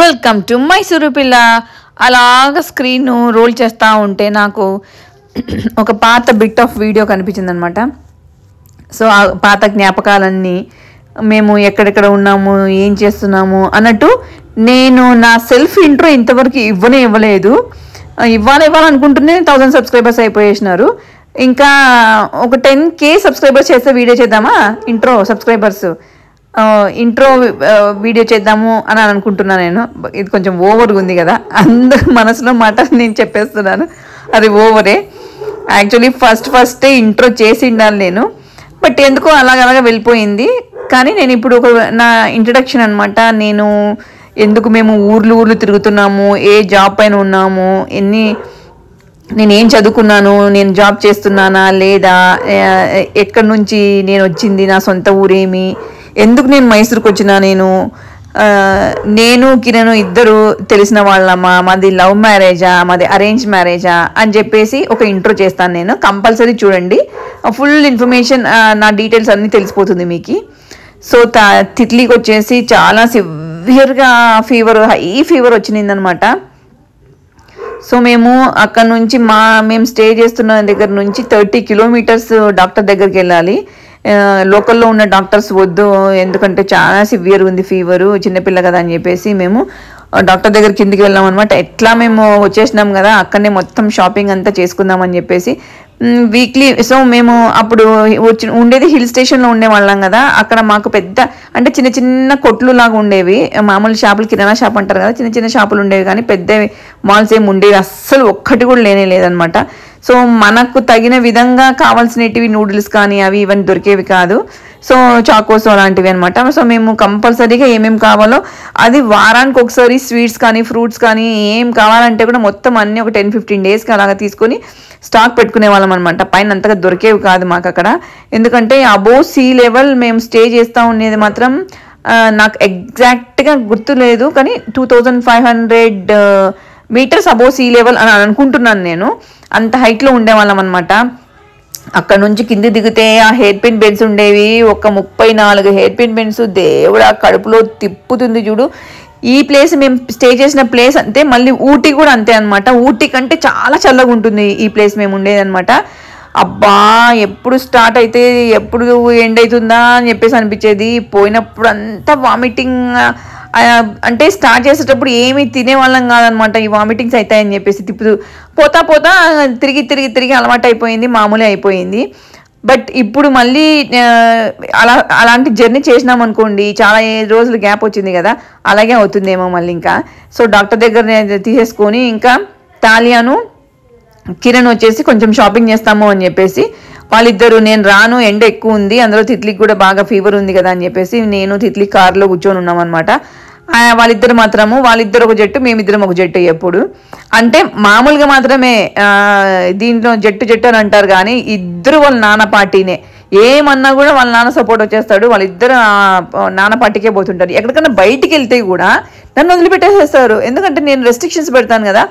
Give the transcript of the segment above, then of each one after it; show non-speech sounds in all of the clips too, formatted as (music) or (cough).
welcome to Mysuru పిల్ల అలాగ screen role చేస్తూ ఉంటే నాకు ఒక పాత బిట్ ఆఫ్ వీడియో కనిపించిందనమాట సో ఆ పాత జ్ఞాపకాలన్నీ మేము ఎక్కడెక్కడ ఉన్నాము ఏం చేస్తున్నాము అన్నట్టు నేను నా సెల్ఫ్ ఇంట్రో ఇంతవరకు ఇవ్వనే ఇవ్వలేదు ఇవ్వాలి ఇవ్వాలనుకుంటూనే థౌజండ్ సబ్స్క్రైబర్స్ అయిపోయేసినారు ఇంకా ఒక టెన్ కే సబ్స్క్రైబర్స్ చేస్తే వీడియో చేద్దామా ఇంట్రో సబ్స్క్రైబర్స్ ఇంట్రో వీడియో చేద్దాము అని అనుకుంటున్నాను నేను ఇది కొంచెం ఓవర్గా ఉంది కదా అందరి మనసులో మాట నేను చెప్పేస్తున్నాను అది ఓవరే యాక్చువల్లీ ఫస్ట్ ఫస్టే ఇంట్రో చేసి ఉండాలి నేను బట్ ఎందుకో అలాగలాగా వెళ్ళిపోయింది కానీ నేను ఇప్పుడు ఒక నా ఇంట్రడక్షన్ అనమాట నేను ఎందుకు మేము ఊర్లు ఊర్లు తిరుగుతున్నాము ఏ జాబ్ పైన ఉన్నాము ఎన్ని నేనేం చదువుకున్నాను నేను జాబ్ చేస్తున్నానా లేదా ఎక్కడి నుంచి నేను వచ్చింది నా సొంత ఊరేమి ఎందుకు నేను మైసూర్కి వచ్చినా నేను నేను కిరణ్ ఇద్దరు తెలిసిన వాళ్ళమ్మా మాది లవ్ మ్యారేజా మాది అరేంజ్ మ్యారేజా అని చెప్పేసి ఒక ఇంట్రో చేస్తాను నేను కంపల్సరీ చూడండి ఫుల్ ఇన్ఫర్మేషన్ నా డీటెయిల్స్ అన్నీ తెలిసిపోతుంది మీకు సో తిట్లీకి వచ్చేసి చాలా సివియర్గా ఫీవర్ హై ఫీవర్ వచ్చిందనమాట సో మేము అక్కడ నుంచి మా మేము స్టే చేస్తున్న దగ్గర నుంచి థర్టీ కిలోమీటర్స్ డాక్టర్ దగ్గరికి వెళ్ళాలి లోకల్లో ఉన్న డాక్టర్స్ వద్దు ఎందుకంటే చాలా సివియర్ ఉంది ఫీవరు చిన్నపిల్ల కదా అని చెప్పేసి మేము డాక్టర్ దగ్గర కిందికి వెళ్ళాం అనమాట ఎట్లా మేము వచ్చేసినాం కదా అక్కడనే మొత్తం షాపింగ్ అంతా చేసుకుందామని చెప్పేసి వీక్లీ సో మేము అప్పుడు వచ్చి ఉండేది హిల్ స్టేషన్లో ఉండేవాళ్ళం కదా అక్కడ మాకు పెద్ద అంటే చిన్న చిన్న కొట్లు లాగా ఉండేవి మామూలు షాపులు కిరాణా షాప్ అంటారు కదా చిన్న చిన్న షాపులు ఉండేవి కానీ పెద్ద మాల్స్ ఏమి ఉండేవి అస్సలు ఒక్కటి కూడా లేనే లేదనమాట సో మనకు తగిన విధంగా కావాల్సినవి నూడిల్స్ కానీ అవి ఇవన్నీ దొరికేవి కాదు సో చాకోస్ అలాంటివి అనమాట సో మేము కంపల్సరీగా ఏమేమి కావాలో అది వారానికి ఒకసారి స్వీట్స్ కానీ ఫ్రూట్స్ కానీ ఏం కావాలంటే కూడా మొత్తం అన్నీ ఒక టెన్ ఫిఫ్టీన్ డేస్కి అలాగ తీసుకొని స్టాక్ పెట్టుకునే వాళ్ళం అనమాట పైన అంతగా దొరికేవి కాదు మాకు అక్కడ ఎందుకంటే అబో సీ లెవెల్ మేము స్టే చేస్తూ ఉండేది మాత్రం నాకు ఎగ్జాక్ట్గా గుర్తు లేదు కానీ two thousand five hundred meters above sea level అని అనుకుంటున్నాను నేను అంత హైట్లో ఉండేవాళ్ళం అనమాట అక్కడ నుంచి కింది దిగితే ఆ హెయిర్ పిన్ బెన్స్ ఉండేవి ఒక ముప్పై నాలుగు హెయిర్ పిన్ బెన్స్ దేవుడు ఆ కడుపులో తిప్పుతుంది చూడు ఈ ప్లేస్ మేము స్టే చేసిన ప్లేస్ అంతే మళ్ళీ ఊటీ కూడా అంతే అనమాట ఊటీ కంటే చాలా చల్లగా ఉంటుంది ఈ ప్లేస్ మేము ఉండేది అనమాట అబ్బా ఎప్పుడు స్టార్ట్ అయితే ఎప్పుడు ఎండ్ అవుతుందా అని చెప్పేసి అనిపించేది పోయినప్పుడు అంతా వామిటింగ్ అంటే స్టార్ట్ చేసేటప్పుడు ఏమీ తినేవాళ్ళం కాదనమాట ఈ వామిటింగ్స్ అవుతాయని చెప్పేసి తిప్పుతూ పోతా పోతా తిరిగి తిరిగి తిరిగి అలవాటు అయిపోయింది మామూలే అయిపోయింది బట్ ఇప్పుడు మళ్ళీ అలా అలాంటి జర్నీ చేసినాం అనుకోండి చాలా రోజులు గ్యాప్ వచ్చింది కదా అలాగే అవుతుందేమో మళ్ళీ ఇంకా సో డాక్టర్ దగ్గర తీసేసుకొని ఇంకా తాలియాను కిరణ్ వచ్చేసి కొంచెం షాపింగ్ చేస్తాము అని చెప్పేసి వాళ్ళిద్దరు నేను రాను ఎండ ఎక్కువ ఉంది అందులో తిత్లికి కూడా బాగా ఫీవర్ ఉంది కదా అని చెప్పేసి నేను తిత్లి కారులో కూర్చొని ఉన్నామన్నమాట వాళ్ళిద్దరు మాత్రము వాళ్ళిద్దరు ఒక జట్టు మేమిద్దరం ఒక జట్టు ఎప్పుడు అంటే మామూలుగా మాత్రమే దీంట్లో జట్టు జట్టు అని అంటారు కానీ ఇద్దరు వాళ్ళ నాన్న పార్టీనే ఏమన్నా కూడా వాళ్ళ నాన్న సపోర్ట్ వచ్చేస్తాడు వాళ్ళిద్దరు నాన్న పార్టీకే పోతుంటారు ఎక్కడికన్నా బయటికి వెళ్తే కూడా నన్ను వదిలిపెట్టేసేస్తారు ఎందుకంటే నేను రెస్ట్రిక్షన్స్ పెడతాను కదా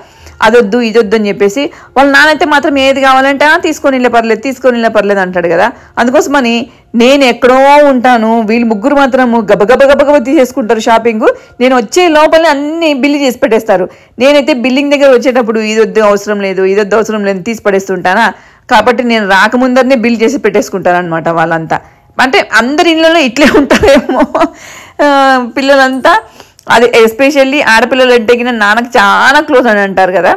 అదొద్దు ఇదొద్దు అని చెప్పేసి వాళ్ళ నానైతే మాత్రం ఏది కావాలంటే తీసుకొని వెళ్ళే పర్లేదు తీసుకొని వెళ్ళే పర్లేదు అంటాడు కదా అందుకోసమని నేను ఎక్కడో ఉంటాను వీళ్ళు ముగ్గురు మాత్రము గబగబ గబగబ తీసేసుకుంటారు షాపింగ్ నేను వచ్చే లోపల అన్ని బిల్లు చేసి పెట్టేస్తారు నేనైతే బిల్లింగ్ దగ్గర వచ్చేటప్పుడు ఇదొద్దు అవసరం లేదు ఇదొద్దు అవసరం లేదు తీసి పడేస్తుంటానా కాబట్టి నేను రాకముందరనే బిల్ చేసి అనమాట వాళ్ళంతా అంటే అందరి ఇళ్ళలో ఇట్లే ఉంటారేమో పిల్లలంతా అది ఎస్పెషల్లీ ఆడపిల్లలు అంటే నాన్నకు చాలా క్లోజ్ అని అంటారు కదా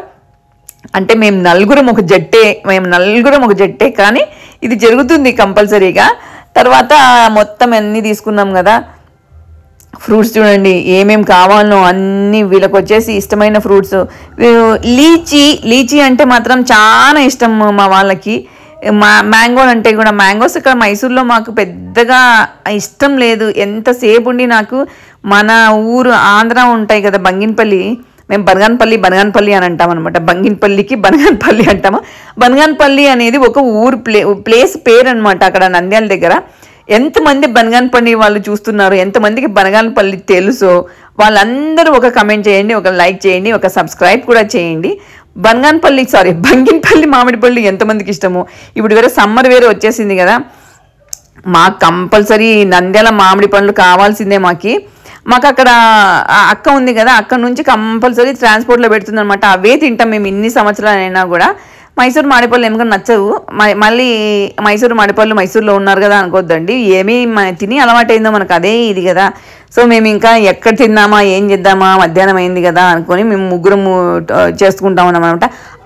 అంటే మేము నలుగురం ఒక జట్టే మేము నలుగురం ఒక జట్టే కానీ ఇది జరుగుతుంది కంపల్సరీగా తర్వాత మొత్తం అన్నీ తీసుకున్నాం కదా ఫ్రూట్స్ చూడండి ఏమేమి కావాలనో అన్నీ వీళ్ళకి వచ్చేసి ఇష్టమైన ఫ్రూట్స్ లీచీ లీచీ అంటే మాత్రం చాలా ఇష్టం మా వాళ్ళకి మా మ్యాంగో అంటే కూడా మ్యాంగోస్ ఇక్కడ మైసూర్లో మాకు పెద్దగా ఇష్టం లేదు ఎంతసేపు ఉండి నాకు మన ఊరు ఆంధ్ర ఉంటాయి కదా బంగినపల్లి మేము బనగాన్పల్లి బనగాన్పల్లి అని అంటాం అనమాట బంగిన్పల్లికి బనగాన్పల్లి అంటాము బనగాన్పల్లి అనేది ఒక ఊరు ప్లే ప్లేస్ పేరు అనమాట అక్కడ నంద్యాల దగ్గర ఎంతమంది బనగాన్పల్లి వాళ్ళు చూస్తున్నారు ఎంతమందికి బనగాన్పల్లి తెలుసో వాళ్ళందరూ ఒక కమెంట్ చేయండి ఒక లైక్ చేయండి ఒక సబ్స్క్రైబ్ కూడా చేయండి బనగాన్పల్లి సారీ బంగిన్పల్లి మామిడిపల్లి ఎంతమందికి ఇష్టము ఇప్పుడు వేరే సమ్మర్ వేరే వచ్చేసింది కదా మాకు కంపల్సరీ నంద్యాల మామిడి పండ్లు కావాల్సిందే మాకు మాకు అక్కడ అక్క ఉంది కదా అక్క నుంచి కంపల్సరీ ట్రాన్స్పోర్ట్లో పెడుతుందనమాట అవే తింటాం మేము ఇన్ని సంవత్సరాలైనా కూడా మైసూరు మాడిపళ్ళు ఎందుకు నచ్చవు మళ్ళీ మైసూరు మాడిపళ్ళు మైసూర్లో ఉన్నారు కదా అనుకోవద్దండి ఏమీ తిని అలవాటైందో మనకు అదే ఇది కదా సో మేము ఇంకా ఎక్కడ తిన్నామా ఏం చేద్దామా మధ్యాహ్నం అయింది కదా అనుకొని మేము ముగ్గురు చేసుకుంటాం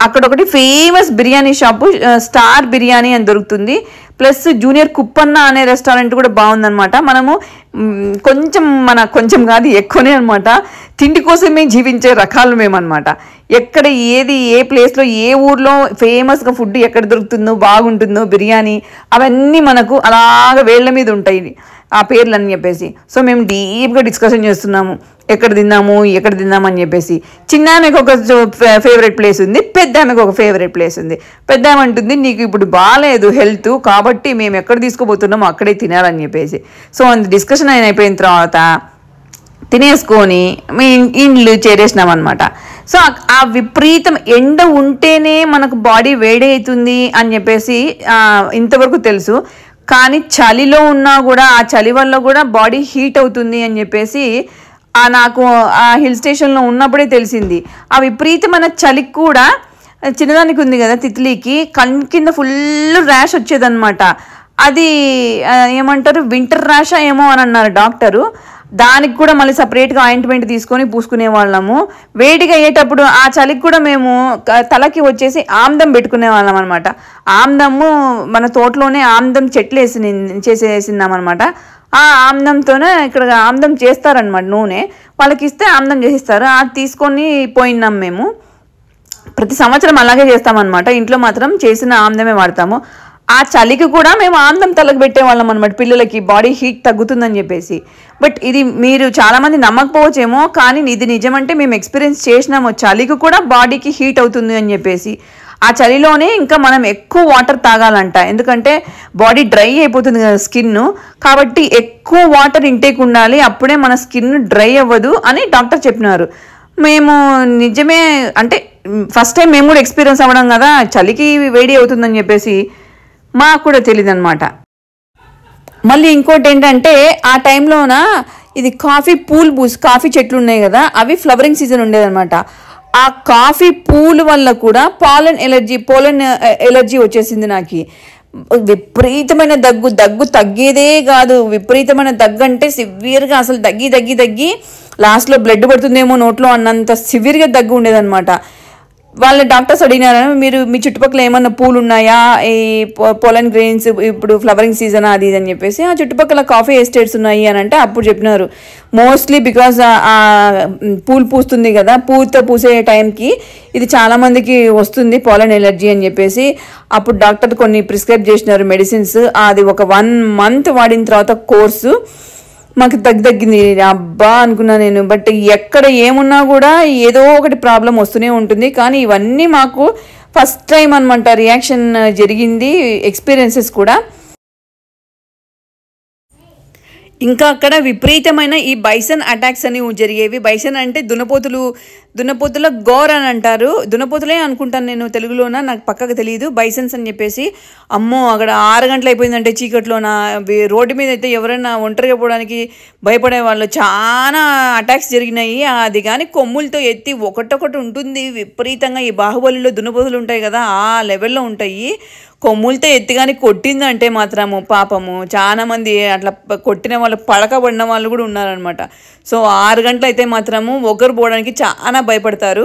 అక్కడ ఒకటి famous biryani shop star biryani అని దొరుకుతుంది ప్లస్ జూనియర్ కుప్పన్న అనే రెస్టారెంట్ కూడా బాగుందనమాట మనము కొంచెం మన కొంచెం కాదు ఎక్కువనే అనమాట తిండి కోసమే జీవించే రకాలు మేమనమాట ఎక్కడ ఏది ఏ ప్లేస్లో ఏ ఊర్లో ఫేమస్గా ఫుడ్ ఎక్కడ దొరుకుతుందో బాగుంటుందో బిర్యానీ అవన్నీ మనకు అలాగ వేళ్ల మీద ఉంటాయి ఆ పేర్లు అని చెప్పేసి సో మేము డీప్గా డిస్కషన్ చేస్తున్నాము ఎక్కడ తిన్నాము ఎక్కడ తిన్నాము అని చెప్పేసి చిన్న ఆమెకు ఒక ఫేవరెట్ ప్లేస్ ఉంది పెద్ద ఆమెకు ఒక ఫేవరెట్ ప్లేస్ ఉంది పెద్ద ఆమె అంటుంది నీకు ఇప్పుడు బాగాలేదు హెల్త్ కాబట్టి మేము ఎక్కడ తీసుకుపోతున్నామో అక్కడే తినాలని చెప్పేసి సో అంత డిస్కషన్ అయిన అయిపోయిన తర్వాత తినేసుకొని మీ ఇండ్లు చేరేసినాం అనమాట సో ఆ విపరీతం ఎండ ఉంటేనే మనకు బాడీ వేడి అవుతుంది అని చెప్పేసి ఇంతవరకు తెలుసు కానీ చలిలో ఉన్నా కూడా ఆ చలి వల్ల కూడా బాడీ హీట్ అవుతుంది అని చెప్పేసి ఆ నాకు ఆ హిల్ స్టేషన్లో ఉన్నప్పుడే తెలిసింది ఆ విపరీతమైన చలికి కూడా చిన్నదానికి ఉంది కదా తిత్లీకి కన్ కింద ఫుల్ ర్యాష్ వచ్చేదనమాట అది ఏమంటారు వింటర్ ర్యాషా ఏమో అని అన్నారు డాక్టరు దానికి కూడా మళ్ళీ సపరేట్గా ఆయింట్మెంట్ తీసుకొని పూసుకునే వాళ్ళము వేడిగా అయ్యేటప్పుడు ఆ చలికి కూడా మేము తలకి వచ్చేసి ఆమ్దం పెట్టుకునే వాళ్ళం అనమాట ఆమ్దము మన తోటలోనే ఆమ్దం చెట్లు వేసి చేసేసినాం అనమాట ఆ ఆమ్దంతోనే ఇక్కడ ఆమ్దం చేస్తారనమాట నూనె వాళ్ళకి ఇస్తే ఆమ్దం చేసిస్తారు అది తీసుకొని పోయినాం మేము ప్రతి సంవత్సరం అలాగే చేస్తామన్నమాట ఇంట్లో మాత్రం చేసిన ఆమ్దమే వాడతాము ఆ చలికి కూడా మేము ఆందం ఆనందం వాళ్ళం అనమాట పిల్లలకి బాడీ హీట్ తగ్గుతుందని చెప్పేసి బట్ ఇది మీరు చాలామంది నమ్మకపోవచ్చేమో కానీ ఇది నిజమంటే మేము ఎక్స్పీరియన్స్ చేసినాము చలికి కూడా బాడీకి హీట్ అవుతుంది అని చెప్పేసి ఆ చలిలోనే ఇంకా మనం ఎక్కువ వాటర్ తాగాలంట ఎందుకంటే బాడీ డ్రై అయిపోతుంది కదా స్కిన్ కాబట్టి ఎక్కువ వాటర్ ఇంటేక్ ఉండాలి అప్పుడే మన స్కిన్ డ్రై అవ్వదు అని డాక్టర్ చెప్పినారు మేము నిజమే అంటే ఫస్ట్ టైం మేము కూడా ఎక్స్పీరియన్స్ అవ్వడం కదా చలికి వేడి అవుతుందని చెప్పేసి మాకు కూడా తెలియదు అనమాట మళ్ళీ ఇంకోటి ఏంటంటే ఆ టైంలోన ఇది కాఫీ పూల్ బూస్ కాఫీ చెట్లు ఉన్నాయి కదా అవి ఫ్లవరింగ్ సీజన్ ఉండేదన్నమాట ఆ కాఫీ పూల్ వల్ల కూడా పాలన్ ఎలర్జీ పోలన్ ఎలర్జీ వచ్చేసింది నాకు విపరీతమైన దగ్గు దగ్గు తగ్గేదే కాదు విపరీతమైన దగ్గు అంటే సివియర్గా అసలు దగ్గి దగ్గి దగ్గి లాస్ట్లో బ్లడ్ పడుతుందేమో నోట్లో అన్నంత సివియర్గా దగ్గు ఉండేదన్నమాట వాళ్ళని డాక్టర్స్ అడిగినారు మీరు మీ చుట్టుపక్కల ఏమన్నా పూలు ఉన్నాయా ఈ పొలన్ గ్రీన్స్ ఇప్పుడు ఫ్లవరింగ్ సీజన్ అది ఇది అని చెప్పేసి ఆ చుట్టుపక్కల కాఫీ ఎస్టేట్స్ ఉన్నాయి అని అంటే అప్పుడు చెప్పినారు మోస్ట్లీ బికాస్ పూలు పూస్తుంది కదా పూలతో పూసే టైంకి ఇది చాలామందికి వస్తుంది పొలన్ ఎలర్జీ అని చెప్పేసి అప్పుడు డాక్టర్ కొన్ని ప్రిస్క్రైబ్ చేసినారు మెడిసిన్స్ అది ఒక వన్ మంత్ వాడిన తర్వాత కోర్సు మాకు తగ్గింది అబ్బా అనుకున్నా నేను బట్ ఎక్కడ ఏమున్నా కూడా ఏదో ఒకటి ప్రాబ్లం వస్తూనే ఉంటుంది కానీ ఇవన్నీ మాకు ఫస్ట్ టైం అనమాట రియాక్షన్ జరిగింది ఎక్స్పీరియన్సెస్ కూడా ఇంకా అక్కడ విపరీతమైన ఈ బైసన్ అటాక్స్ అని జరిగేవి బైసన్ అంటే దునపోతులు దున్నపోతుల గోర్ అని అంటారు దున్నపోతులే అనుకుంటాను నేను తెలుగులోన నాకు పక్కకు తెలియదు బైసెన్స్ అని చెప్పేసి అమ్మో అక్కడ ఆరు గంటలు అయిపోయిందంటే చీకట్లోన రోడ్డు మీద అయితే ఎవరైనా ఒంటరిగా పోవడానికి భయపడే వాళ్ళు చాలా అటాక్స్ జరిగినాయి అది కానీ కొమ్ములతో ఎత్తి ఒకటొకటి ఉంటుంది విపరీతంగా ఈ బాహుబలిలో దున్నపోతులు ఉంటాయి కదా ఆ లెవెల్లో ఉంటాయి కొమ్ములతో ఎత్తి కానీ కొట్టిందంటే మాత్రము పాపము చాలా మంది అట్లా కొట్టిన వాళ్ళు పడకబడిన వాళ్ళు కూడా ఉన్నారనమాట సో ఆరు గంటలు అయితే మాత్రము ఒకరు పోవడానికి చాలా భయపడతారు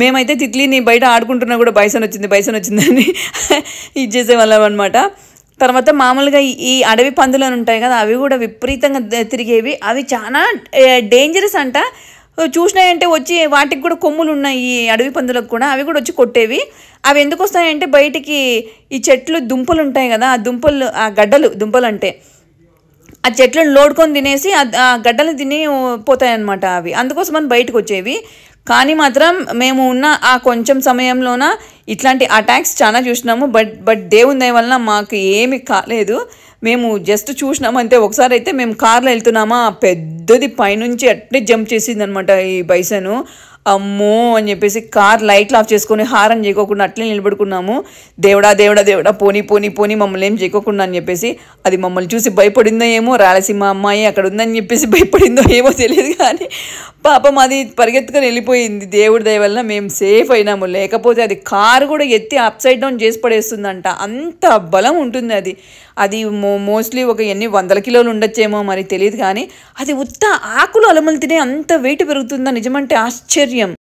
మేమైతే తిట్లీని బయట ఆడుకుంటున్నా కూడా బైసన్ వచ్చింది బైసన్ వచ్చిందని (laughs) ఇచ్చేసే వాళ్ళం అనమాట తర్వాత మామూలుగా ఈ అడవి పందులు అని ఉంటాయి కదా అవి కూడా విపరీతంగా తిరిగేవి అవి చాలా డేంజరస్ అంట చూసినాయంటే వచ్చి వాటికి కూడా కొమ్ములు ఉన్నాయి ఈ అడవి పందులకు కూడా అవి కూడా వచ్చి కొట్టేవి అవి ఎందుకు వస్తాయంటే బయటికి ఈ చెట్లు దుంపలు ఉంటాయి కదా ఆ దుంపలు ఆ గడ్డలు దుంపలు అంటే ఆ చెట్లను లోడుకొని తినేసి ఆ గడ్డలు తిని పోతాయన్నమాట అవి అందుకోసం అని బయటకు వచ్చేవి కానీ మాత్రం మేము ఉన్న ఆ కొంచెం సమయంలోన ఇట్లాంటి అటాక్స్ చాలా చూసినాము బట్ బట్ దేవుని దయ వలన మాకు ఏమి కాలేదు మేము జస్ట్ చూసినామంతే ఒకసారి అయితే మేము కార్లో వెళ్తున్నామా పెద్దది పైనుంచి అట్లే జంప్ చేసింది అనమాట ఈ బైసను అమ్మో అని చెప్పేసి కార్ లైట్లు ఆఫ్ చేసుకొని హారం చేయకోకుండా అట్లే నిలబడుకున్నాము దేవుడా దేవుడా దేవుడా పోనీ పోనీ పోనీ మమ్మల్ని ఏం చేయకోకుండా అని చెప్పేసి అది మమ్మల్ని చూసి భయపడిందో ఏమో రాలసీమ అమ్మాయి అక్కడ ఉందని చెప్పేసి భయపడిందో ఏమో తెలియదు కానీ పాపం అది పరిగెత్తుకొని వెళ్ళిపోయింది దేవుడి దయ వలన మేము సేఫ్ అయినాము లేకపోతే అది కారు కూడా ఎత్తి సైడ్ డౌన్ చేసి పడేస్తుందంట అంత బలం ఉంటుంది అది అది మో మోస్ట్లీ ఒక ఎన్ని వందల కిలోలు ఉండొచ్చేమో మరి తెలియదు కానీ అది ఉత్త ఆకులు అలమలు తినే అంత వెయిట్ పెరుగుతుందా నిజమంటే ఆశ్చర్యం